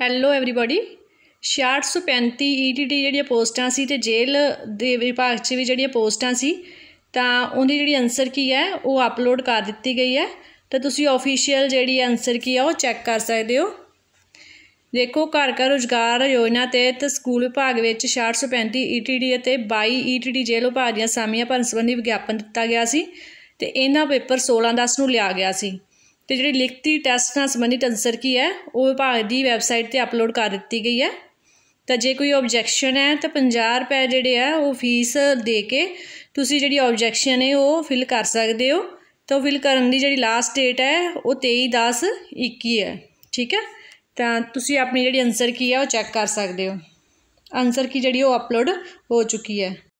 hello everybody 635 ETT ਜਿਹੜੀਆਂ ਪੋਸਟਾਂ ਸੀ ਤੇ ਜੇਲ੍ਹ ਦੇ ਵਿਭਾਗ 'ਚ ਵੀ ਜਿਹੜੀਆਂ ਪੋਸਟਾਂ ਸੀ ਤਾਂ ਉਹਦੀ ਜਿਹੜੀ ਆਨਸਰ ਕੀ ਹੈ ਉਹ ਅਪਲੋਡ ਕਰ ਦਿੱਤੀ ਗਈ ਹੈ ਤਾਂ ਤੁਸੀਂ ਆਫੀਸ਼ੀਅਲ ਜਿਹੜੀ ਆਨਸਰ ਕੀ ਹੈ ਉਹ ਚੈੱਕ ਕਰ ਸਕਦੇ ਹੋ ਦੇਖੋ ਘਰ ਘਰ ਰੋਜ਼ਗਾਰ ਯੋਜਨਾ ਤਹਿਤ ਸਕੂਲ ਵਿਭਾਗ ਵਿੱਚ 635 ਈਟੀਟੀ e ਅਤੇ 22 ਈਟੀਟੀ e ਜੇਲ੍ਹ ਵਿਭਾਗ ਦੀਆਂ ਸਾਮੀਆਂ ਭਰਨ ਸੰਬੰਧੀ ਵਿਗਿਆਪਨ ਦਿੱਤਾ ਗਿਆ ਸੀ ਤੇ ਇਹਨਾਂ ਪੇਪਰ 16 10 ਨੂੰ ਲਿਆ ਗਿਆ ਸੀ ਤੇ ਜਿਹੜੀ ਲਿਖਤੀ ਟੈਸਟ ਨਾਲ ਸੰਬੰਧਿਤ ਅਨਸਰ ਕੀ ਹੈ ਉਹ ਵਿਭਾਗ ਦੀ ਵੈਬਸਾਈਟ ਤੇ ਅਪਲੋਡ ਕਰ ਦਿੱਤੀ ਗਈ ਹੈ ਤਾਂ ਜੇ ਕੋਈ ਆਬਜੈਕਸ਼ਨ ਹੈ ਤਾਂ 50 ਰੁਪਏ ਜਿਹੜੇ ਆ ਉਹ ਫੀਸ ਦੇ ਕੇ ਤੁਸੀਂ ਜਿਹੜੀ ਆਬਜੈਕਸ਼ਨ ਹੈ ਉਹ ਫਿਲ ਕਰ ਸਕਦੇ ਹੋ ਤਾਂ ਫਿਲ ਕਰਨ ਦੀ ਜਿਹੜੀ ਲਾਸਟ ਡੇਟ ਹੈ ਉਹ 23/10/21 ਹੈ ਠੀਕ ਹੈ ਤਾਂ ਤੁਸੀਂ ਆਪਣੀ ਜਿਹੜੀ ਅਨਸਰ ਕੀ ਹੈ ਉਹ ਚੈੱਕ ਕਰ ਸਕਦੇ ਹੋ ਅਨਸਰ ਕੀ ਜਿਹੜੀ ਉਹ ਅਪਲੋਡ ਹੋ ਚੁੱਕੀ ਹੈ